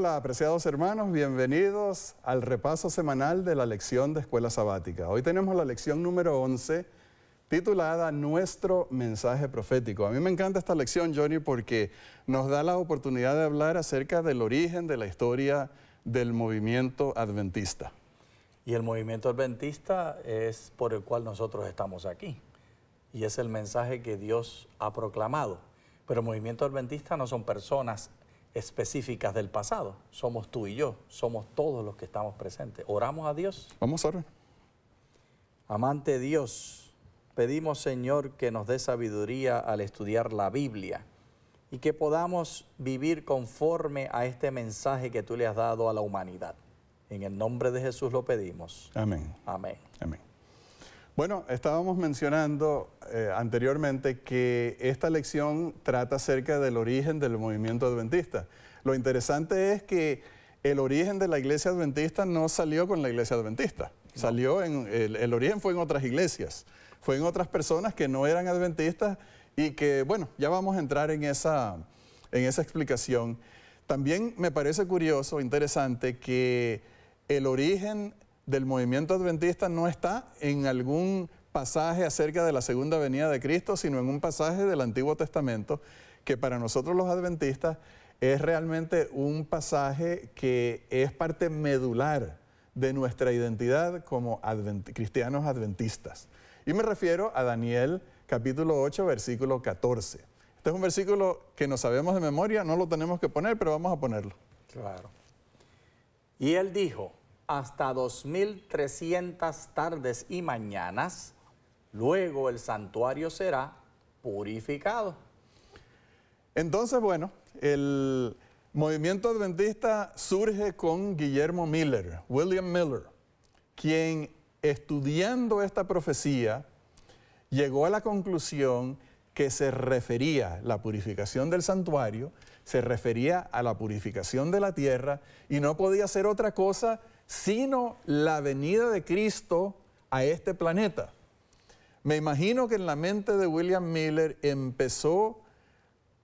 Hola, apreciados hermanos, bienvenidos al repaso semanal de la lección de Escuela Sabática. Hoy tenemos la lección número 11, titulada Nuestro mensaje profético. A mí me encanta esta lección, Johnny, porque nos da la oportunidad de hablar acerca del origen de la historia del movimiento adventista. Y el movimiento adventista es por el cual nosotros estamos aquí. Y es el mensaje que Dios ha proclamado. Pero el movimiento adventista no son personas, específicas del pasado. Somos tú y yo, somos todos los que estamos presentes. Oramos a Dios. Vamos a orar. Amante Dios, pedimos Señor que nos dé sabiduría al estudiar la Biblia y que podamos vivir conforme a este mensaje que tú le has dado a la humanidad. En el nombre de Jesús lo pedimos. Amén. Amén. Amén. Bueno, estábamos mencionando eh, anteriormente que esta lección trata acerca del origen del movimiento adventista. Lo interesante es que el origen de la iglesia adventista no salió con la iglesia adventista. Salió en, el, el, origen fue en otras iglesias, fue en otras personas que no eran adventistas y que, bueno, ya vamos a entrar en esa, en esa explicación. También me parece curioso, interesante, que el origen del movimiento adventista no está en algún pasaje acerca de la segunda venida de Cristo, sino en un pasaje del Antiguo Testamento que para nosotros los adventistas es realmente un pasaje que es parte medular de nuestra identidad como cristianos adventistas. Y me refiero a Daniel capítulo 8, versículo 14. Este es un versículo que no sabemos de memoria, no lo tenemos que poner, pero vamos a ponerlo. Claro. Y él dijo, hasta 2.300 tardes y mañanas. Luego el santuario será purificado. Entonces, bueno, el movimiento adventista surge con Guillermo Miller, William Miller, quien estudiando esta profecía llegó a la conclusión que se refería la purificación del santuario, se refería a la purificación de la tierra y no podía ser otra cosa sino la venida de Cristo a este planeta. Me imagino que en la mente de William Miller empezó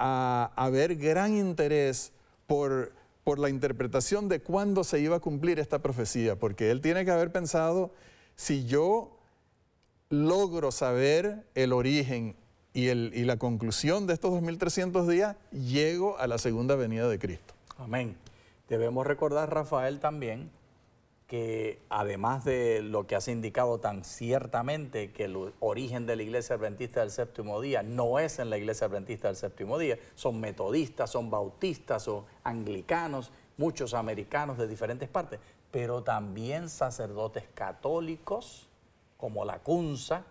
a haber gran interés por, la interpretación de cuándo se iba a cumplir esta profecía, porque él tiene que haber pensado, si yo logro saber el origen y, y la conclusión de estos 2.300 días, llego a la segunda venida de Cristo. Amén. Debemos recordar, Rafael, también que además de lo que has indicado tan ciertamente, que el origen de la Iglesia Adventista del Séptimo Día no es en la Iglesia Adventista del Séptimo Día, son metodistas, son bautistas, son anglicanos, muchos americanos de diferentes partes, pero también sacerdotes católicos como la Cunza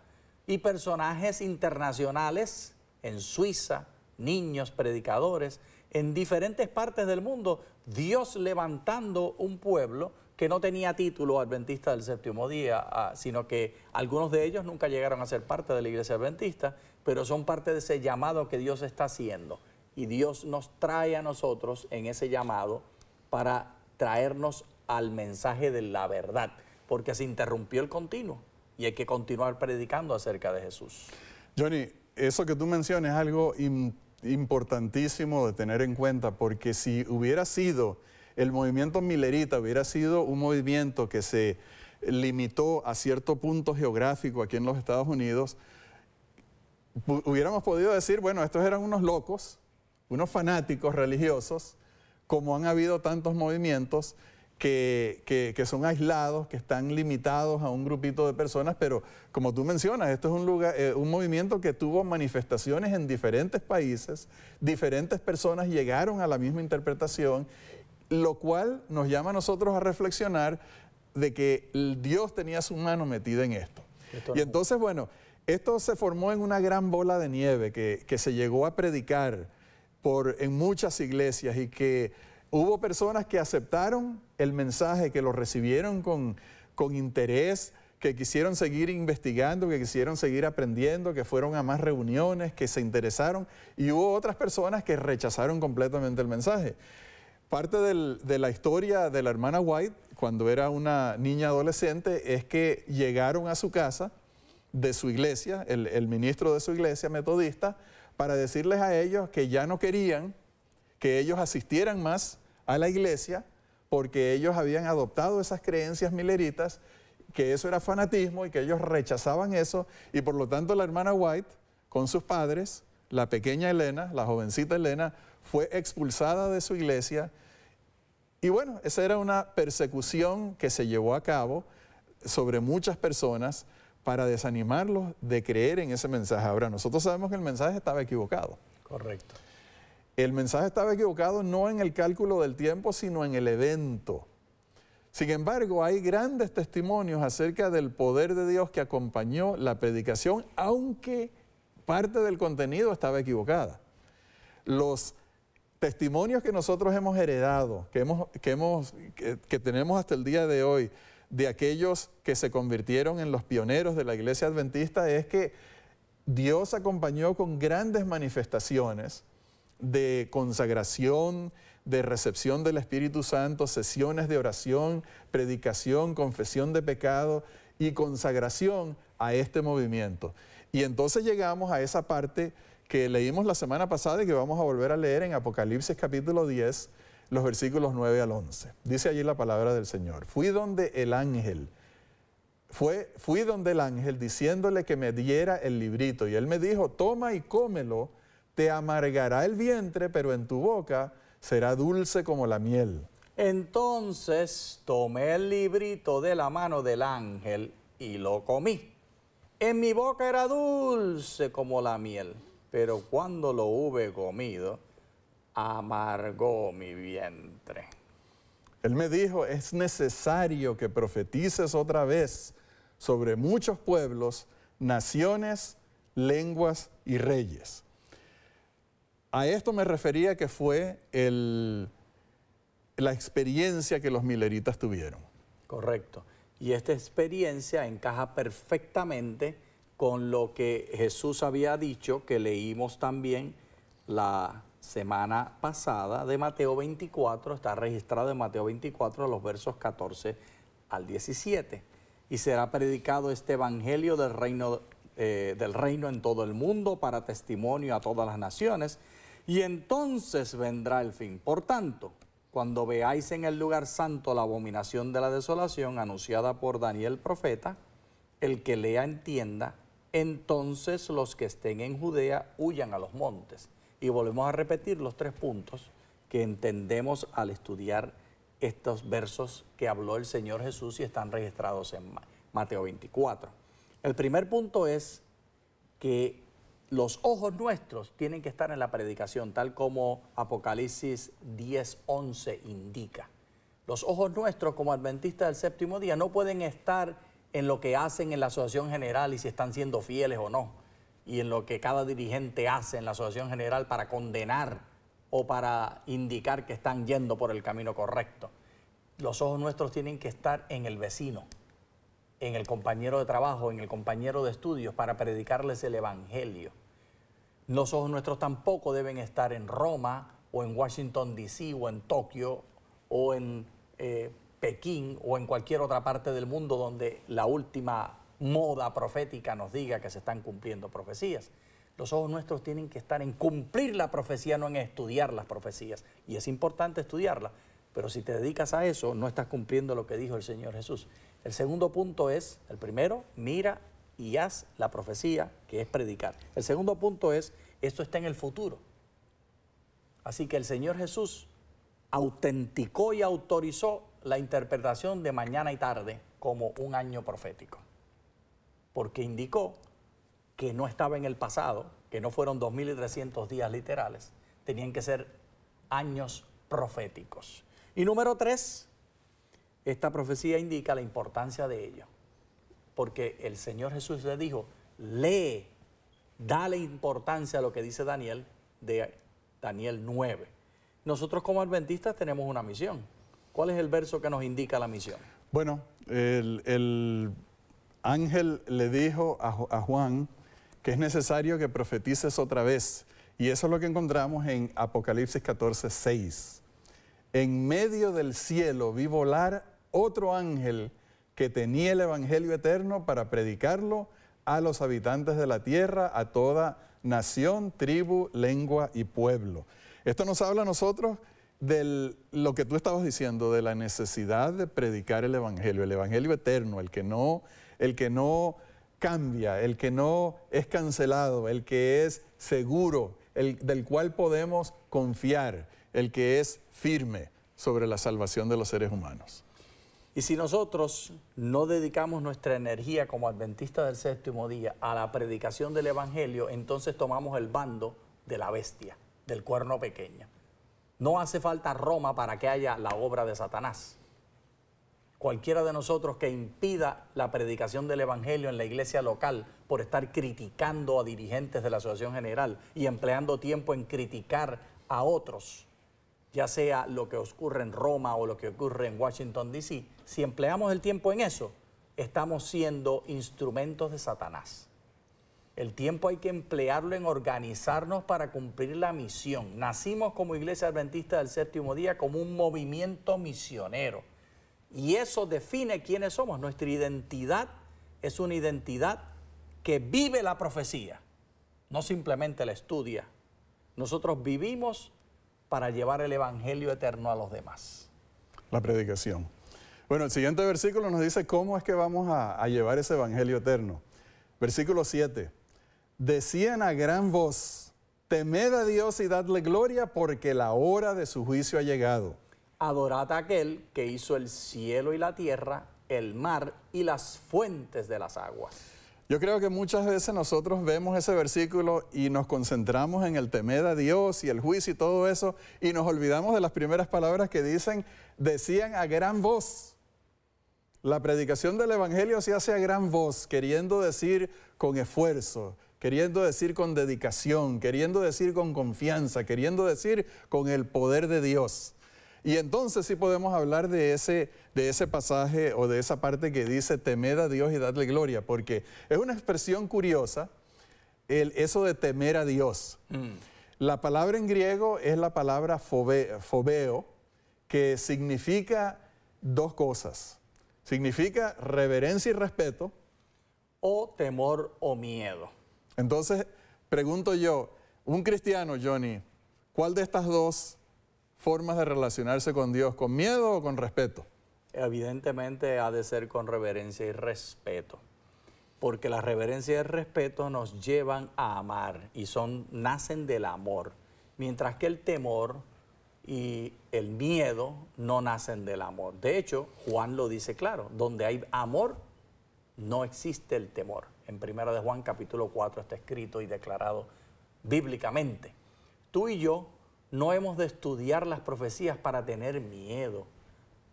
y personajes internacionales en Suiza, niños, predicadores, en diferentes partes del mundo, Dios levantando un pueblo que no tenía título adventista del séptimo día, ah, sino que algunos de ellos nunca llegaron a ser parte de la iglesia adventista, pero son parte de ese llamado que Dios está haciendo. Y Dios nos trae a nosotros en ese llamado para traernos al mensaje de la verdad, porque se interrumpió el continuo y hay que continuar predicando acerca de Jesús. Johnny, eso que tú mencionas es algo importantísimo de tener en cuenta, porque si hubiera sido el movimiento milerita hubiera sido un movimiento que se limitó a cierto punto geográfico aquí en los Estados Unidos, hubiéramos podido decir, bueno, estos eran unos locos, unos fanáticos religiosos, como han habido tantos movimientos que, son aislados, que están limitados a un grupito de personas, pero como tú mencionas, esto es un, lugar, eh, un movimiento que tuvo manifestaciones en diferentes países, diferentes personas llegaron a la misma interpretación lo cual nos llama a nosotros a reflexionar de que Dios tenía su mano metida en esto. y entonces, bueno, esto se formó en una gran bola de nieve que, se llegó a predicar por, en muchas iglesias y que hubo personas que aceptaron el mensaje, que lo recibieron con interés, que quisieron seguir investigando, que quisieron seguir aprendiendo, que fueron a más reuniones, que se interesaron y hubo otras personas que rechazaron completamente el mensaje. Parte de la historia de la hermana White, cuando era una niña adolescente, es que llegaron a su casa de su iglesia, el ministro de su iglesia metodista, para decirles a ellos que ya no querían que ellos asistieran más a la iglesia porque ellos habían adoptado esas creencias mileritas, que eso era fanatismo y que ellos rechazaban eso, y por lo tanto la hermana White, con sus padres, la pequeña Elena, la jovencita Elena, fue expulsada de su iglesia. Y bueno, esa era una persecución que se llevó a cabo sobre muchas personas para desanimarlos de creer en ese mensaje. Ahora, nosotros sabemos que el mensaje estaba equivocado. Correcto. El mensaje estaba equivocado no en el cálculo del tiempo, sino en el evento. Sin embargo, hay grandes testimonios acerca del poder de Dios que acompañó la predicación, aunque parte del contenido estaba equivocada. Los testimonios que nosotros hemos heredado, que, tenemos hasta el día de hoy, de aquellos que se convirtieron en los pioneros de la iglesia adventista, es que Dios acompañó con grandes manifestaciones de consagración, de recepción del Espíritu Santo, sesiones de oración, predicación, confesión de pecado y consagración a este movimiento. Y entonces llegamos a esa parte que leímos la semana pasada y que vamos a volver a leer en Apocalipsis capítulo 10, los versículos 9 al 11. Dice allí la palabra del Señor. Fui donde el ángel, fue, fui donde el ángel diciéndole que me diera el librito. Y él me dijo, toma y cómelo, te amargará el vientre, pero en tu boca será dulce como la miel. Entonces tomé el librito de la mano del ángel y lo comí. En mi boca era dulce como la miel, pero cuando lo hube comido, amargó mi vientre. Él me dijo, es necesario que profetices otra vez sobre muchos pueblos, naciones, lenguas y reyes. A esto me refería que fue la experiencia que los mileritas tuvieron. Correcto. Y esta experiencia encaja perfectamente con lo que Jesús había dicho, que leímos también la semana pasada de Mateo 24, está registrado en Mateo 24, los versos 14 al 17. Y será predicado este evangelio del reino, eh, del reino en todo el mundo para testimonio a todas las naciones. Y entonces vendrá el fin. Por tanto, cuando veáis en el lugar santo la abominación de la desolación anunciada por Daniel profeta, el que lea entienda, entonces los que estén en Judea huyan a los montes. Y volvemos a repetir los tres puntos que entendemos al estudiar estos versos que habló el Señor Jesús y están registrados en Mateo 24. El primer punto es que los ojos nuestros tienen que estar en la predicación, tal como Apocalipsis 10:11 indica. Los ojos nuestros como adventistas del séptimo día no pueden estar en lo que hacen en la Asociación General y si están siendo fieles o no, y en lo que cada dirigente hace en la Asociación General para condenar o para indicar que están yendo por el camino correcto. Los ojos nuestros tienen que estar en el vecino, en el compañero de trabajo, en el compañero de estudios, para predicarles el Evangelio. Los ojos nuestros tampoco deben estar en Roma o en Washington, D.C. o en Tokio o en eh, Pekín o en cualquier otra parte del mundo donde la última moda profética nos diga que se están cumpliendo profecías. Los ojos nuestros tienen que estar en cumplir la profecía, no en estudiar las profecías. Y es importante estudiarlas, pero si te dedicas a eso, no estás cumpliendo lo que dijo el Señor Jesús. El segundo punto es, el primero, mira y haz la profecía, que es predicar. El segundo punto es, esto está en el futuro. Así que el Señor Jesús autenticó y autorizó la interpretación de mañana y tarde como un año profético, porque indicó que no estaba en el pasado, que no fueron 2.300 días literales, tenían que ser años proféticos. Y número tres, esta profecía indica la importancia de ello. Porque el Señor Jesús le dijo, lee, dale importancia a lo que dice Daniel de Daniel 9. Nosotros como adventistas tenemos una misión. ¿Cuál es el verso que nos indica la misión? Bueno, el, ángel le dijo a, a, Juan que es necesario que profetices otra vez. Y eso es lo que encontramos en Apocalipsis 14, 6. En medio del cielo vi volar otro ángel que tenía el Evangelio eterno para predicarlo a los habitantes de la tierra, a toda nación, tribu, lengua y pueblo. Esto nos habla a nosotros de lo que tú estabas diciendo, de la necesidad de predicar el Evangelio, el Evangelio eterno, el que no, el que no cambia, el que no es cancelado, el que es seguro, el del cual podemos confiar, el que es firme sobre la salvación de los seres humanos. Y si nosotros no dedicamos nuestra energía como adventistas del séptimo día a la predicación del Evangelio, entonces tomamos el bando de la bestia, del cuerno pequeño. No hace falta Roma para que haya la obra de Satanás. Cualquiera de nosotros que impida la predicación del Evangelio en la iglesia local por estar criticando a dirigentes de la Asociación General y empleando tiempo en criticar a otros, ya sea lo que ocurre en Roma o lo que ocurre en Washington, D.C., si empleamos el tiempo en eso, estamos siendo instrumentos de Satanás. El tiempo hay que emplearlo en organizarnos para cumplir la misión. Nacimos como Iglesia Adventista del Séptimo Día como un movimiento misionero. Y eso define quiénes somos. Nuestra identidad es una identidad que vive la profecía, no simplemente la estudia. Nosotros vivimos para llevar el Evangelio eterno a los demás. La predicación. Bueno, el siguiente versículo nos dice cómo es que vamos a, llevar ese Evangelio eterno. Versículo 7. Decían a gran voz, temed a Dios y dadle gloria porque la hora de su juicio ha llegado. Adorad a aquel que hizo el cielo y la tierra, el mar y las fuentes de las aguas. Yo creo que muchas veces nosotros vemos ese versículo y nos concentramos en el temer a Dios y el juicio y todo eso y nos olvidamos de las primeras palabras que dicen, decían a gran voz. La predicación del Evangelio se hace a gran voz, queriendo decir con esfuerzo, queriendo decir con dedicación, queriendo decir con confianza, queriendo decir con el poder de Dios. Y entonces sí podemos hablar de ese, de ese pasaje o de esa parte que dice temed a Dios y darle gloria, porque es una expresión curiosa el, eso de temer a Dios. Mm. La palabra en griego es la palabra fobeo, que significa dos cosas. Significa reverencia y respeto. O temor o miedo. Entonces, pregunto yo, un cristiano, Johnny, ¿cuál de estas dos formas de relacionarse con Dios, con miedo o con respeto? Evidentemente ha de ser con reverencia y respeto, porque la reverencia y el respeto nos llevan a amar y son, nacen del amor, mientras que el temor y el miedo no nacen del amor. De hecho, Juan lo dice claro, donde hay amor no existe el temor. En 1 de Juan capítulo 4 está escrito y declarado bíblicamente. Tú y yo no hemos de estudiar las profecías para tener miedo,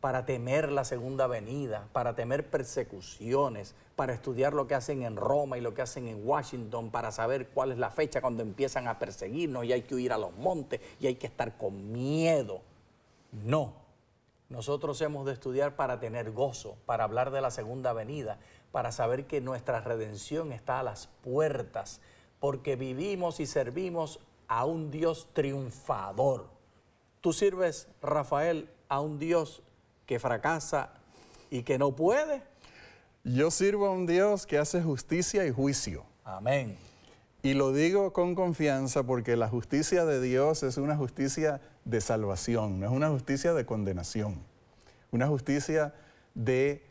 para temer la segunda venida, para temer persecuciones, para estudiar lo que hacen en Roma y lo que hacen en Washington, para saber cuál es la fecha cuando empiezan a perseguirnos y hay que huir a los montes y hay que estar con miedo. No. Nosotros hemos de estudiar para tener gozo, para hablar de la segunda venida, para saber que nuestra redención está a las puertas, porque vivimos y servimos a un Dios triunfador. Tú sirves, Rafael, a un Dios que fracasa y que no puede. Yo sirvo a un Dios que hace justicia y juicio. Amén. Y lo digo con confianza porque la justicia de Dios es una justicia de salvación, no es una justicia de condenación. Una justicia de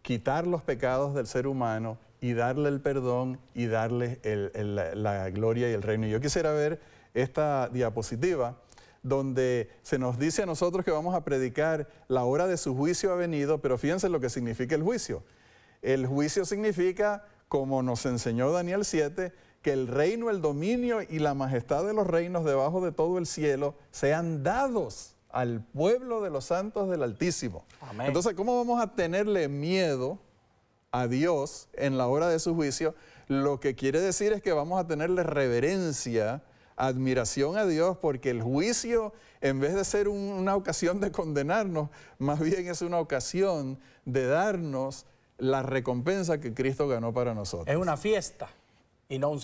quitar los pecados del ser humano y darle el perdón y darle la, la gloria y el reino. Yo quisiera ver esta diapositiva, donde se nos dice a nosotros que vamos a predicar la hora de su juicio ha venido, pero fíjense lo que significa el juicio. El juicio significa, como nos enseñó Daniel 7, que el reino, el dominio y la majestad de los reinos debajo de todo el cielo sean dados al pueblo de los santos del Altísimo. Entonces, ¿cómo vamos a tenerle miedo a Dios en la hora de su juicio? Lo que quiere decir es que vamos a tenerle reverencia admiración a Dios porque el juicio, en vez de ser una ocasión de condenarnos, más bien es una ocasión de darnos la recompensa que Cristo ganó para nosotros. Es una fiesta y no un,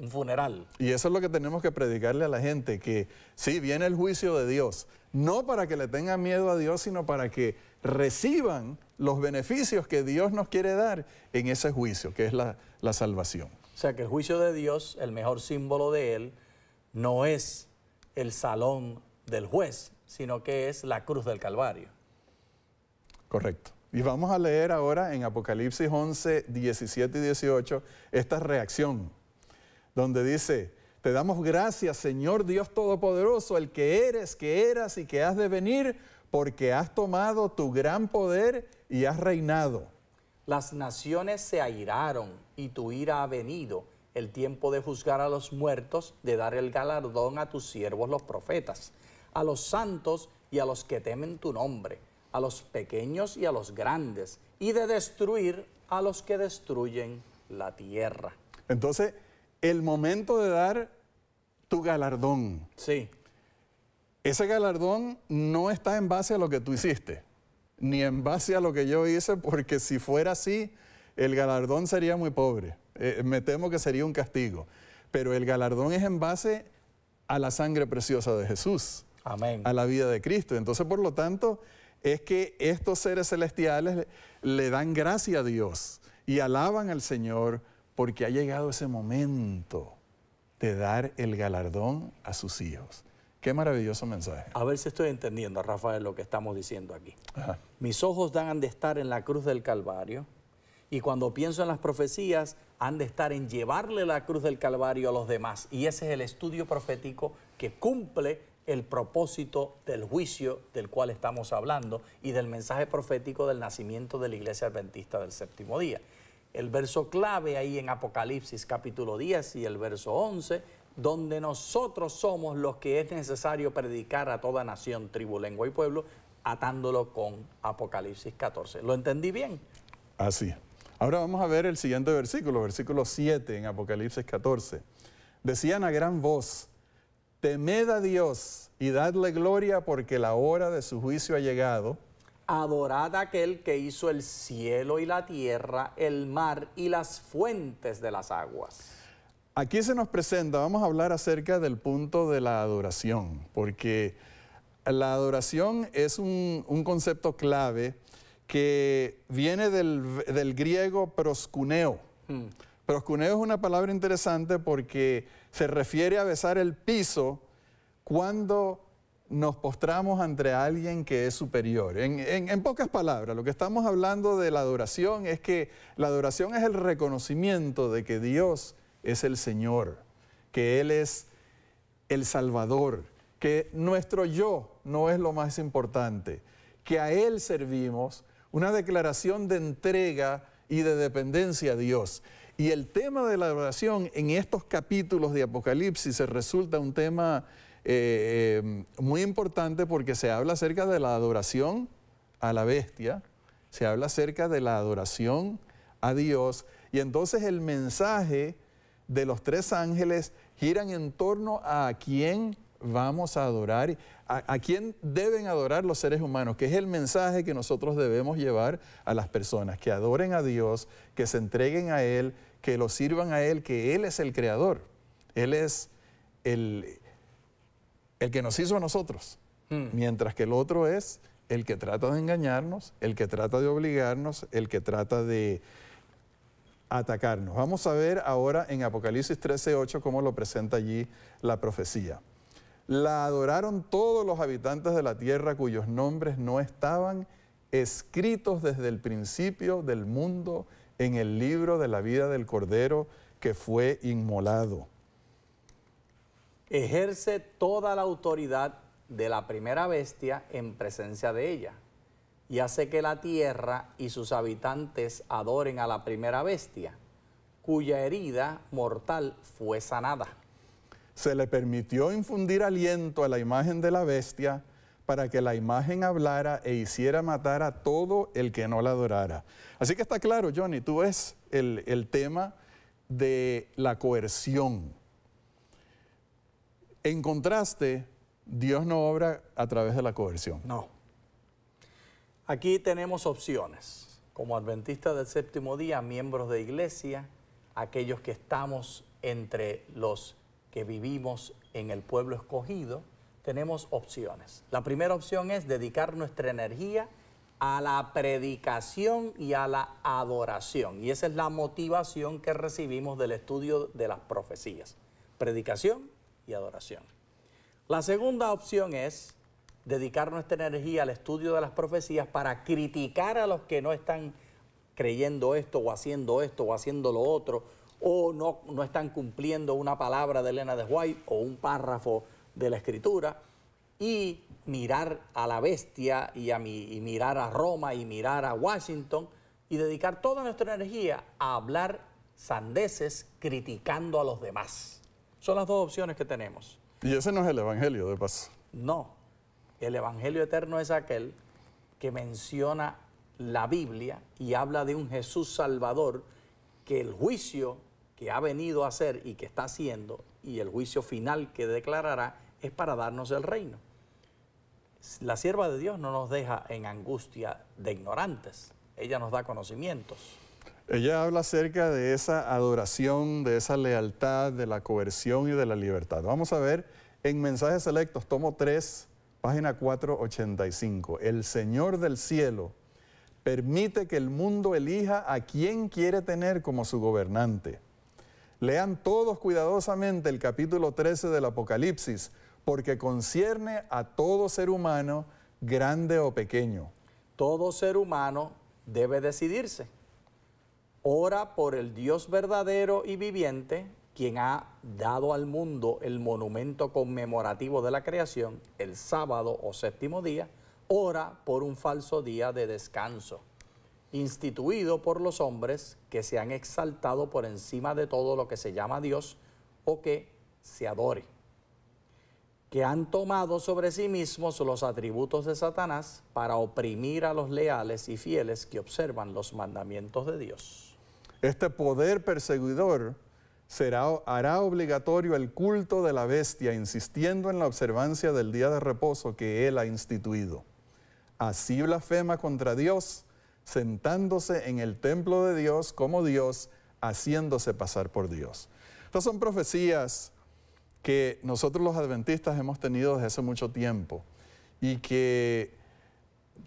un funeral. Y eso es lo que tenemos que predicarle a la gente, que sí, viene el juicio de Dios, no para que le tengan miedo a Dios, sino para que reciban los beneficios que Dios nos quiere dar en ese juicio, que es la, la salvación. O sea que el juicio de Dios, el mejor símbolo de él, no es el salón del juez, sino que es la cruz del Calvario. Correcto. Y vamos a leer ahora en Apocalipsis 11, 17 y 18 esta reacción, donde dice, te damos gracias, Señor Dios Todopoderoso, el que eres, que eras y que has de venir, porque has tomado tu gran poder y has reinado. Las naciones se airaron y tu ira ha venido el tiempo de juzgar a los muertos, de dar el galardón a tus siervos los profetas, a los santos y a los que temen tu nombre, a los pequeños y a los grandes, y de destruir a los que destruyen la tierra. Entonces, el momento de dar tu galardón. Sí. Ese galardón no está en base a lo que tú hiciste, ni en base a lo que yo hice, porque si fuera así, el galardón sería muy pobre. Eh, me temo que sería un castigo. Pero el galardón es en base a la sangre preciosa de Jesús. Amén. A la vida de Cristo. Entonces, por lo tanto, es que estos seres celestiales le, dan gracia a Dios y alaban al Señor porque ha llegado ese momento de dar el galardón a sus hijos. Qué maravilloso mensaje. A ver si estoy entendiendo, Rafael, lo que estamos diciendo aquí. Mis ojos dan de estar en la cruz del Calvario y cuando pienso en las profecías, han de estar en llevarle la cruz del Calvario a los demás. Y ese es el estudio profético que cumple el propósito del juicio del cual estamos hablando y del mensaje profético del nacimiento de la iglesia adventista del séptimo día. El verso clave ahí en Apocalipsis capítulo 10 y el verso 11, donde nosotros somos los que es necesario predicar a toda nación, tribu, lengua y pueblo, atándolo con Apocalipsis 14. ¿Lo entendí bien? Así. Ahora vamos a ver el siguiente versículo, versículo 7 en Apocalipsis 14. Decían a gran voz, temed a Dios y dadle gloria porque la hora de su juicio ha llegado. Adorad a aquel que hizo el cielo y la tierra, el mar y las fuentes de las aguas. Aquí se nos presenta, vamos a hablar acerca del punto de la adoración, porque la adoración es un, un concepto clave que viene del, griego proscuneo. Hmm. Proscuneo es una palabra interesante porque se refiere a besar el piso cuando nos postramos ante alguien que es superior. En, en, pocas palabras, lo que estamos hablando de la adoración es que la adoración es el reconocimiento de que Dios es el Señor, que Él es el Salvador, que nuestro yo no es lo más importante, que a Él servimos una declaración de entrega y de dependencia a Dios. Y el tema de la adoración en estos capítulos de Apocalipsis se resulta un tema eh, eh, muy importante porque se habla acerca de la adoración a la bestia, se habla acerca de la adoración a Dios. Y entonces el mensaje de los tres ángeles giran en torno a quién vamos a adorar a, quién deben adorar los seres humanos, que es el mensaje que nosotros debemos llevar a las personas, que adoren a Dios, que se entreguen a Él, que lo sirvan a Él, que Él es el creador, Él es el, que nos hizo a nosotros, hmm. mientras que el otro es el que trata de engañarnos, el que trata de obligarnos, el que trata de atacarnos. Vamos a ver ahora en Apocalipsis 13:8 cómo lo presenta allí la profecía. La adoraron todos los habitantes de la tierra cuyos nombres no estaban escritos desde el principio del mundo en el libro de la vida del Cordero que fue inmolado. Ejerce toda la autoridad de la primera bestia en presencia de ella y hace que la tierra y sus habitantes adoren a la primera bestia, cuya herida mortal fue sanada se le permitió infundir aliento a la imagen de la bestia para que la imagen hablara e hiciera matar a todo el que no la adorara. Así que está claro, Johnny, tú ves el, el tema de la coerción. En contraste, Dios no obra a través de la coerción. No. Aquí tenemos opciones. Como adventistas del séptimo día, miembros de iglesia, aquellos que estamos entre los vivimos en el pueblo escogido, tenemos opciones. La primera opción es dedicar nuestra energía a la predicación y a la adoración. Y esa es la motivación que recibimos del estudio de las profecías. Predicación y adoración. La segunda opción es dedicar nuestra energía al estudio de las profecías para criticar a los que no están creyendo esto o haciendo esto o haciendo lo otro o no, no están cumpliendo una palabra de Elena de White o un párrafo de la escritura y mirar a la bestia y, a mirar a Roma y mirar a Washington y dedicar toda nuestra energía a hablar sandeces criticando a los demás. Son las dos opciones que tenemos. Y ese no es el Evangelio, de paz No, el Evangelio eterno es aquel que menciona la Biblia y habla de un Jesús Salvador que el juicio que ha venido a hacer y que está haciendo y el juicio final que declarará es para darnos el reino. La sierva de Dios no nos deja en angustia de ignorantes, ella nos da conocimientos. Ella habla acerca de esa adoración, de esa lealtad, de la coerción y de la libertad. Vamos a ver en Mensajes Selectos, tomo 3, página 85. El Señor del cielo permite que el mundo elija a quien quiere tener como su gobernante Lean todos cuidadosamente el capítulo 13 del Apocalipsis, porque concierne a todo ser humano, grande o pequeño. Todo ser humano debe decidirse. Ora por el Dios verdadero y viviente, quien ha dado al mundo el monumento conmemorativo de la creación, el sábado o séptimo día. Ora por un falso día de descanso instituido por los hombres que se han exaltado por encima de todo lo que se llama Dios o que se adore, que han tomado sobre sí mismos los atributos de Satanás para oprimir a los leales y fieles que observan los mandamientos de Dios. Este poder perseguidor será, hará obligatorio el culto de la bestia, insistiendo en la observancia del día de reposo que él ha instituido. Así blasfema contra Dios sentándose en el templo de Dios como Dios, haciéndose pasar por Dios. Estas son profecías que nosotros los adventistas hemos tenido desde hace mucho tiempo y que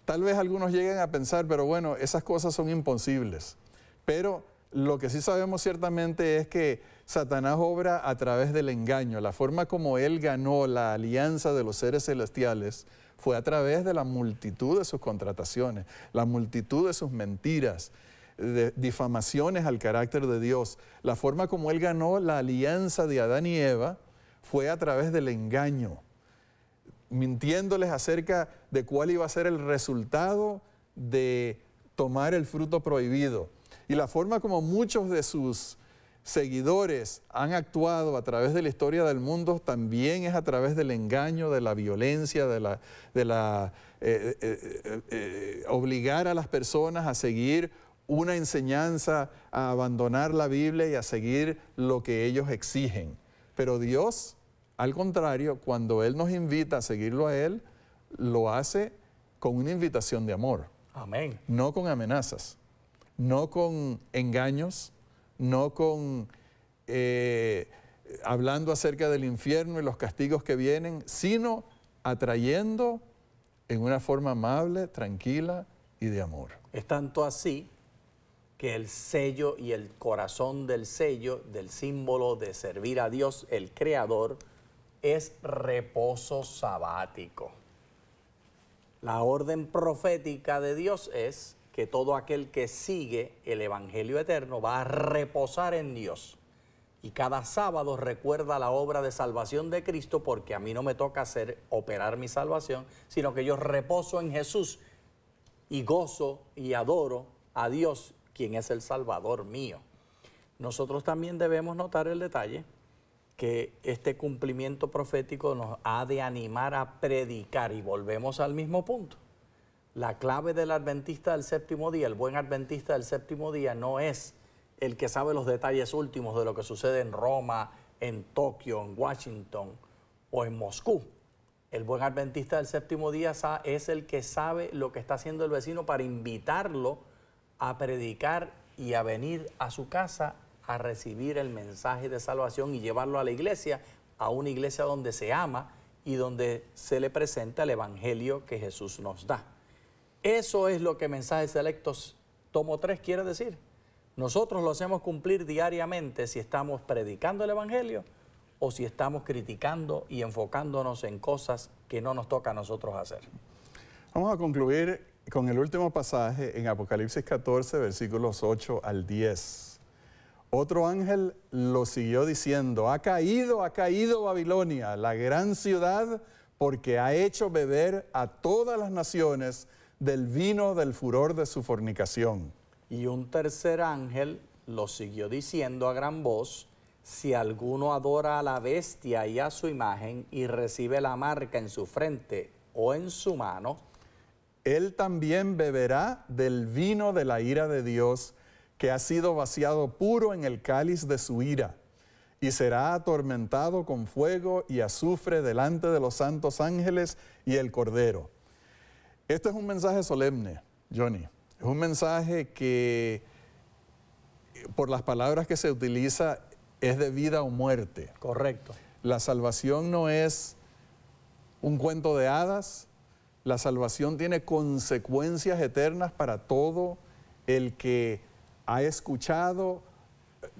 tal vez algunos lleguen a pensar, pero bueno, esas cosas son imposibles. Pero lo que sí sabemos ciertamente es que Satanás obra a través del engaño, la forma como él ganó la alianza de los seres celestiales fue a través de la multitud de sus contrataciones, la multitud de sus mentiras, de difamaciones al carácter de Dios. La forma como él ganó la alianza de Adán y Eva fue a través del engaño, mintiéndoles acerca de cuál iba a ser el resultado de tomar el fruto prohibido. Y la forma como muchos de sus seguidores han actuado a través de la historia del mundo, también es a través del engaño, de la violencia, de la, de la eh, eh, eh, obligar a las personas a seguir una enseñanza, a abandonar la Biblia y a seguir lo que ellos exigen. Pero Dios, al contrario, cuando Él nos invita a seguirlo a Él, lo hace con una invitación de amor. Amén. No con amenazas, no con engaños, no con eh, hablando acerca del infierno y los castigos que vienen, sino atrayendo en una forma amable, tranquila y de amor. Es tanto así que el sello y el corazón del sello, del símbolo de servir a Dios, el Creador, es reposo sabático. La orden profética de Dios es que todo aquel que sigue el Evangelio eterno va a reposar en Dios. Y cada sábado recuerda la obra de salvación de Cristo porque a mí no me toca hacer operar mi salvación, sino que yo reposo en Jesús y gozo y adoro a Dios, quien es el Salvador mío. Nosotros también debemos notar el detalle que este cumplimiento profético nos ha de animar a predicar y volvemos al mismo punto. La clave del adventista del séptimo día, el buen adventista del séptimo día, no es el que sabe los detalles últimos de lo que sucede en Roma, en Tokio, en Washington o en Moscú. El buen adventista del séptimo día es el que sabe lo que está haciendo el vecino para invitarlo a predicar y a venir a su casa a recibir el mensaje de salvación y llevarlo a la iglesia, a una iglesia donde se ama y donde se le presenta el Evangelio que Jesús nos da. Eso es lo que Mensajes Selectos Tomo 3 quiere decir. Nosotros lo hacemos cumplir diariamente si estamos predicando el Evangelio o si estamos criticando y enfocándonos en cosas que no nos toca a nosotros hacer. Vamos a concluir con el último pasaje en Apocalipsis 14, versículos 8 al 10. Otro ángel lo siguió diciendo, ha caído, ha caído Babilonia, la gran ciudad, porque ha hecho beber a todas las naciones del vino del furor de su fornicación. Y un tercer ángel lo siguió diciendo a gran voz, si alguno adora a la bestia y a su imagen y recibe la marca en su frente o en su mano, él también beberá del vino de la ira de Dios, que ha sido vaciado puro en el cáliz de su ira, y será atormentado con fuego y azufre delante de los santos ángeles y el Cordero este es un mensaje solemne, Johnny. Es un mensaje que, por las palabras que se utiliza, es de vida o muerte. Correcto. La salvación no es un cuento de hadas. La salvación tiene consecuencias eternas para todo el que ha escuchado,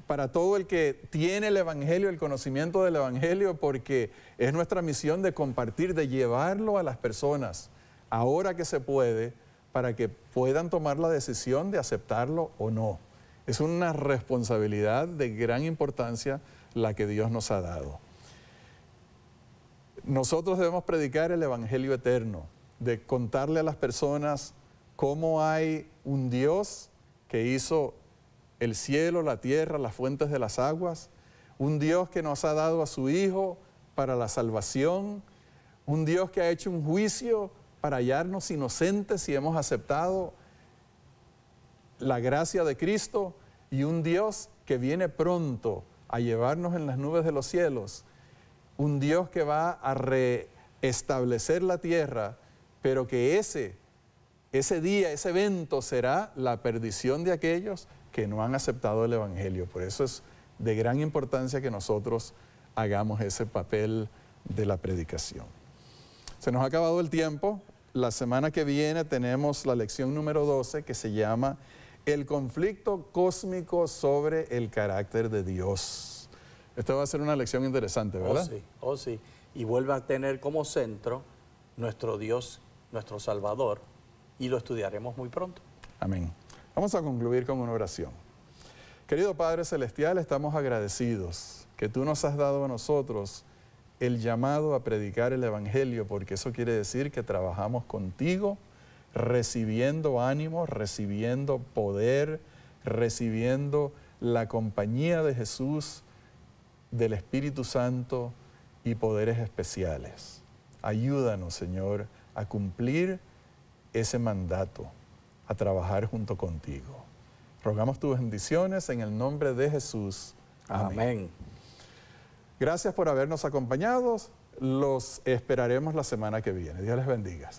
para todo el que tiene el Evangelio, el conocimiento del Evangelio, porque es nuestra misión de compartir, de llevarlo a las personas ahora que se puede para que puedan tomar la decisión de aceptarlo o no. Es una responsabilidad de gran importancia la que Dios nos ha dado. Nosotros debemos predicar el Evangelio eterno, de contarle a las personas cómo hay un Dios que hizo el cielo, la tierra, las fuentes de las aguas, un Dios que nos ha dado a su Hijo para la salvación, un Dios que ha hecho un juicio para hallarnos inocentes si hemos aceptado la gracia de Cristo y un Dios que viene pronto a llevarnos en las nubes de los cielos, un Dios que va a reestablecer la tierra, pero que ese, ese día, ese evento será la perdición de aquellos que no han aceptado el Evangelio. Por eso es de gran importancia que nosotros hagamos ese papel de la predicación. Se nos ha acabado el tiempo. La semana que viene tenemos la lección número 12 que se llama El conflicto cósmico sobre el carácter de Dios. Esta va a ser una lección interesante, oh, ¿verdad? Oh, sí, oh, sí. Y vuelve a tener como centro nuestro Dios, nuestro Salvador, y lo estudiaremos muy pronto. Amén. Vamos a concluir con una oración. Querido Padre Celestial, estamos agradecidos que tú nos has dado a nosotros el llamado a predicar el Evangelio, porque eso quiere decir que trabajamos contigo, recibiendo ánimo, recibiendo poder, recibiendo la compañía de Jesús, del Espíritu Santo y poderes especiales. Ayúdanos, Señor, a cumplir ese mandato, a trabajar junto contigo. Rogamos tus bendiciones en el nombre de Jesús. Amén. Amén. Gracias por habernos acompañado. Los esperaremos la semana que viene. Dios les bendiga.